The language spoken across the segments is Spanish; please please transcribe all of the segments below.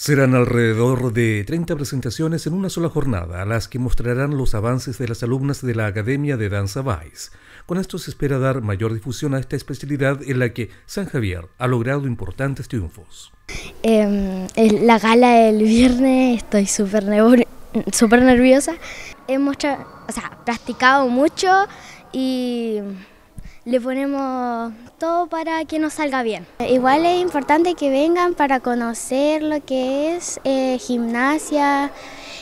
Serán alrededor de 30 presentaciones en una sola jornada, las que mostrarán los avances de las alumnas de la Academia de Danza Vice. Con esto se espera dar mayor difusión a esta especialidad en la que San Javier ha logrado importantes triunfos. Em, la gala del viernes estoy súper nerviosa. He practicado mucho y le ponemos todo para que nos salga bien. Igual es importante que vengan para conocer lo que es eh, gimnasia,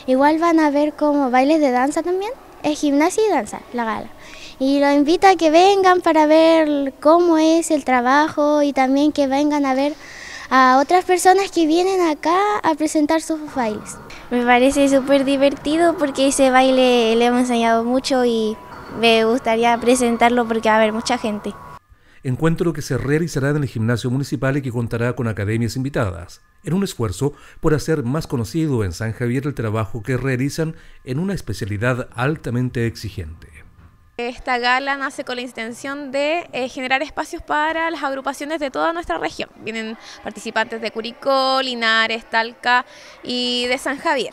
igual van a ver como bailes de danza también, es gimnasia y danza la gala. Y lo invito a que vengan para ver cómo es el trabajo y también que vengan a ver a otras personas que vienen acá a presentar sus bailes. Me parece súper divertido porque ese baile le hemos enseñado mucho y me gustaría presentarlo porque va a haber mucha gente. Encuentro que se realizará en el gimnasio municipal y que contará con academias invitadas, en un esfuerzo por hacer más conocido en San Javier el trabajo que realizan en una especialidad altamente exigente. Esta gala nace con la intención de eh, generar espacios para las agrupaciones de toda nuestra región. Vienen participantes de Curicó, Linares, Talca y de San Javier.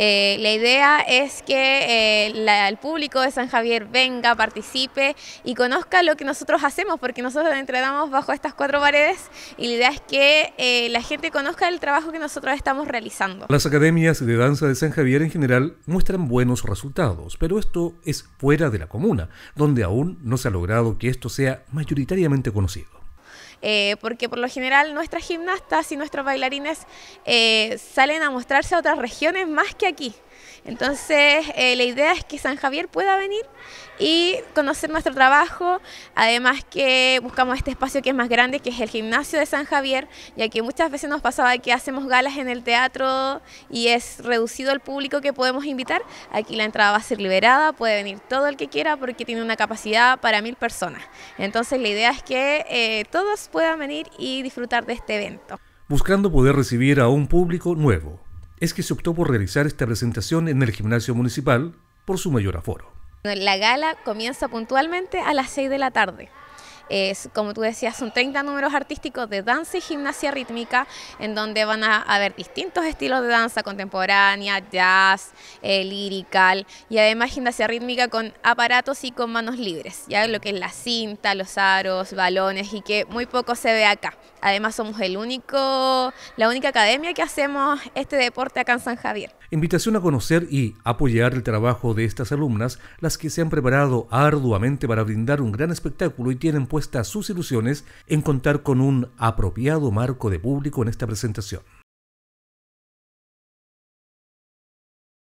Eh, la idea es que eh, el público de San Javier venga, participe y conozca lo que nosotros hacemos, porque nosotros entrenamos bajo estas cuatro paredes y la idea es que eh, la gente conozca el trabajo que nosotros estamos realizando. Las academias de danza de San Javier en general muestran buenos resultados, pero esto es fuera de la comuna, donde aún no se ha logrado que esto sea mayoritariamente conocido. Eh, porque por lo general nuestras gimnastas y nuestros bailarines eh, salen a mostrarse a otras regiones más que aquí. Entonces, eh, la idea es que San Javier pueda venir y conocer nuestro trabajo. Además que buscamos este espacio que es más grande, que es el gimnasio de San Javier, ya que muchas veces nos pasaba que hacemos galas en el teatro y es reducido el público que podemos invitar. Aquí la entrada va a ser liberada, puede venir todo el que quiera porque tiene una capacidad para mil personas. Entonces, la idea es que todos puedan venir y disfrutar de este evento. Buscando poder recibir a un público nuevo, es que se optó por realizar esta presentación en el gimnasio municipal por su mayor aforo. La gala comienza puntualmente a las 6 de la tarde. Es, como tú decías, son 30 números artísticos de danza y gimnasia rítmica, en donde van a haber distintos estilos de danza contemporánea, jazz, eh, lirical y además gimnasia rítmica con aparatos y con manos libres, ya lo que es la cinta, los aros, balones y que muy poco se ve acá. Además somos el único, la única academia que hacemos este deporte acá en San Javier. Invitación a conocer y apoyar el trabajo de estas alumnas, las que se han preparado arduamente para brindar un gran espectáculo y tienen puestas sus ilusiones en contar con un apropiado marco de público en esta presentación.